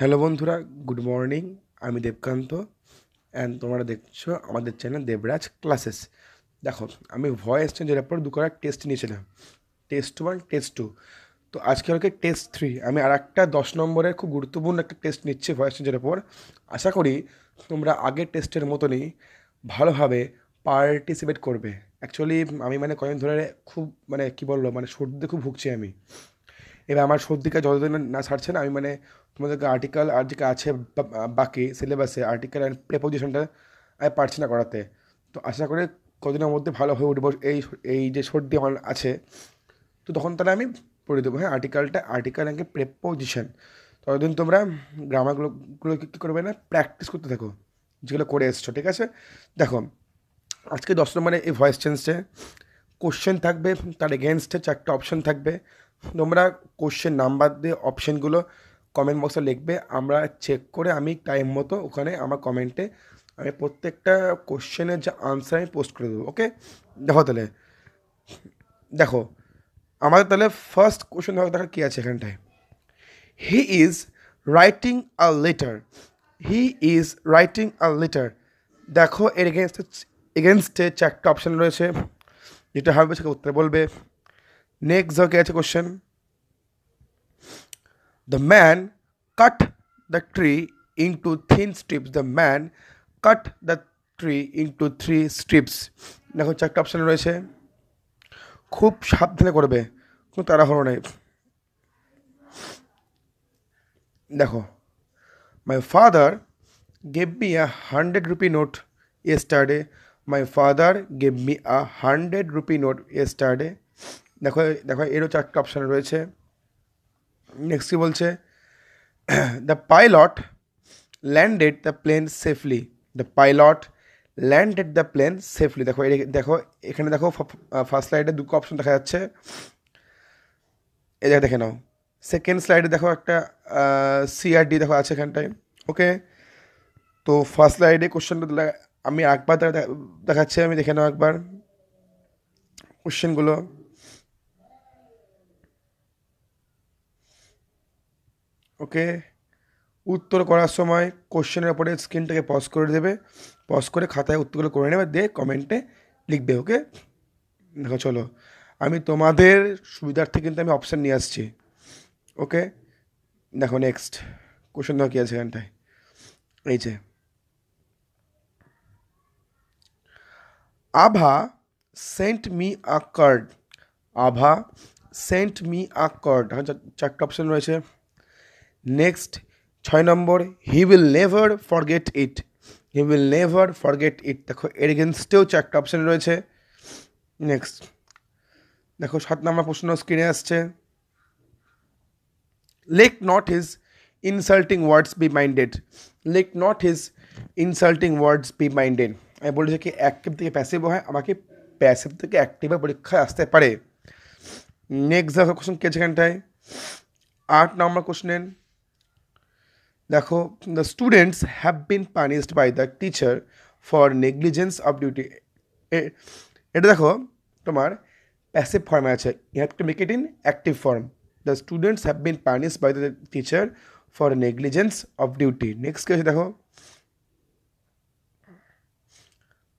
hello বন্ধুরা good morning আমি Debkanta and তোমরা দেখছো আমাদের চ্যানেল দেবরাজ ক্লাসেস দেখো আমি ভয়েস চেঞ্জের পর দু করার টেস্ট নিয়েছিলাম টেস্ট ওয়ান টেস্ট টু তো আজকে হলকে টেস্ট থ্রি আমি আর একটা দশ নম্বরের খুব গুরুত্বপূর্ণ একটা টেস্ট নিচ্ছি ভয়েস চেঞ্জের ওপর আশা করি তোমরা আগের টেস্টের মতনই ভালোভাবে পার্টিসিপেট করবে অ্যাকচুয়ালি আমি মানে কয়েকদিন ধরে খুব মানে কী বললো মানে সর্দি খুব ভুগছি আমি এবার আমার সর্দিকা যতদিন না ছাড়ছে না আমি মানে তোমাদেরকে আর্টিকেল আর যে আছে বাকি সিলেবাসে আর্টিকেল অ্যান্ড প্রেপোজিশনটা আমি পারছি না করাতে তো আশা করে কদিনের মধ্যে ভালো হয়ে উঠবো এই এই যে সর্দি আছে তো তখন তাহলে আমি পড়ে দেবো হ্যাঁ আর্টিকেলটা আর্টিকেল অ্যান্ড প্রেপোজিশন ততদিন তোমরা গ্রামারগুলোগুলো কী করবে না প্র্যাকটিস করতে থাকো যেগুলো করে এসছো ঠিক আছে দেখো আজকে দশ নম্বরে এই ভয়েস চেঞ্জে কোশ্চেন থাকবে তার এগেনস্টে চারটে অপশন থাকবে তোমরা কোশ্চেন নাম্বার দিয়ে অপশানগুলো কমেন্ট বক্সে লিখবে আমরা চেক করে আমি টাইম মতো ওখানে আমার কমেন্টে আমি প্রত্যেকটা কোশ্চেনের যে আনসার আমি পোস্ট করে দেবো ওকে দেখো তাহলে দেখো আমাদের তাহলে ফার্স্ট কোশ্চেন দেখো দেখা কী আছে এখানটায় he is writing a letter he is writing a letter দেখো এর এগেনস্টে এগেনস্টে চারটা অপশান রয়েছে যেটা হবে সেটা উত্তরে বলবে नेक्स्ट जो क्या the man cut the tree into into strips the man cut the tree into three strips দেখো চারটা অপশান রয়েছে খুব সাবধানে করবে কোনো তাড়াহুড়ো নেই দেখো my father gave me a hundred rupee note yesterday my father gave me a hundred rupee note yesterday দেখো দেখো এরও চারটে অপশান রয়েছে নেক্সট কী বলছে the pilot landed the plane safely the pilot landed the plane safely দেখো দেখো এখানে দেখো ফার্স্ট স্লাইডে দুটো অপশন দেখা যাচ্ছে এই দেখে নাও সেকেন্ড স্লাইডে দেখো একটা সিআরডি দেখো আছে এখানটায় ওকে তো ফার্স্ট স্লাইডে কোশ্চেনটা আমি একবার দেখাচ্ছি আমি দেখে নাও একবার কোশ্চেনগুলো ওকে উত্তর করার সময় কোশ্চেনের উপরে স্ক্রিনটাকে পজ করে দেবে পজ করে খাতায় উত্তরগুলো করে নেবে দে কমেন্টে লিখবে ওকে দেখো চলো আমি তোমাদের সুবিধার্থে কিন্তু আমি অপশান নিয়ে আসছি ওকে দেখো নেক্সট কোশ্চেন দেখো কী আছে এখানটায় এই যে Abha sent me a card Abha sent me a card চারটা অপশান রয়েছে নেক্সট ছয় নম্বর he will never forget it he will never forget it দেখো এর এগেনস্টেও চারটা অপশান রয়েছে নেক্সট দেখো সাত নম্বর প্রশ্ন স্ক্রিনে আসছে let not his insulting words be minded let not his insulting words be minded আমি বলেছি কি অ্যাক্টিভ থেকে প্যাসিভ হয় আমাকে প্যাসিভ থেকে অ্যাক্টিভে পরীক্ষায় আসতে পারে নেক্সট দেখো কোশ্চেন কে যেখানটায় আট নম্বর কোশ্চেন দেখো the students have been punished by the teacher for negligence of duty এটা দেখো তোমার প্যাসিভ ফর্ম আছে you have to make it in active form the students have been punished by the teacher for negligence of duty next কেছে দেখো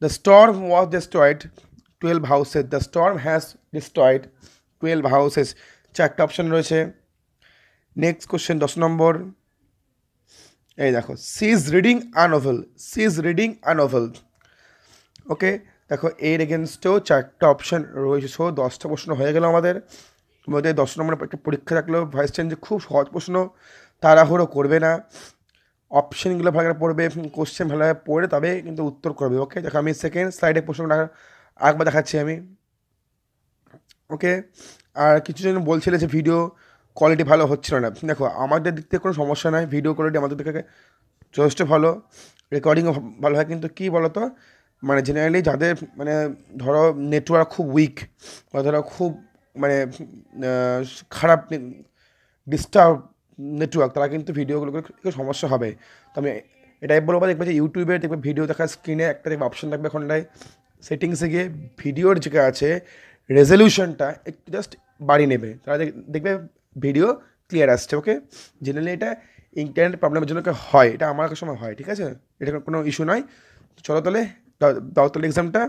the storm was destroyed twelve houses the storm has destroyed twelve houses চারটা option রয়েছে next question দশ নম্বর এই দেখো C is reading a novel she is reading a novel okay দেখো এর এগেনস্টেও চারটা অপশান রয়েছে সো দশটা প্রশ্ন হয়ে গেল আমাদের মধ্যে দশ নম্বরে একটা পরীক্ষা থাকলেও ভাইস চেঞ্জ খুব সহজ প্রশ্ন তাড়াহুড়ো করবে না অপশানগুলো ভালো পড়বে কোশ্চেন ভালোভাবে পড়ে তবে কিন্তু উত্তর করবে ওকে দেখো আমি সেকেন্ড স্লাইডে প্রশ্ন আরেকবার দেখাচ্ছি আমি ওকে আর কিছু জন বলছিলে যে ভিডিও কোয়ালিটি ভালো হচ্ছিল না দেখো আমাদের দিক থেকে কোনো সমস্যা নয় ভিডিও কোয়ালিটি আমাদের থেকে যথেষ্ট ভালো রেকর্ডিংও ভালো হয় কিন্তু কী বলতো মানে জেনারেলি যাদের মানে ধরো নেটওয়ার্ক খুব উইক বা ধরো খুব মানে খারাপ ডিস্টার্ব নেটওয়ার্ক তারা কিন্তু ভিডিওগুলো একটু সমস্যা হবে তো আমি এটাই বলবো দেখবে যে ইউটিউবে দেখবে ভিডিও দেখার স্ক্রিনে একটা দেখবে অপশন থাকবে ওখানটায় সেটিংসে গিয়ে ভিডিওর যেটা আছে রেজলিউশনটা একটু জাস্ট বাড়িয়ে নেবে তারা দেখবে ভিডিও ক্লিয়ার আসছে ওকে জেনারেলি এটা ইন্টারনেট প্রবলেমের জন্য হয় এটা আমার সময় হয় ঠিক আছে এটা কোনো ইস্যু নয় চলো তাহলে দাও তাহলে এক্সামটা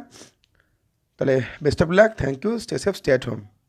তাহলে best of luck thank you stay safe stay at home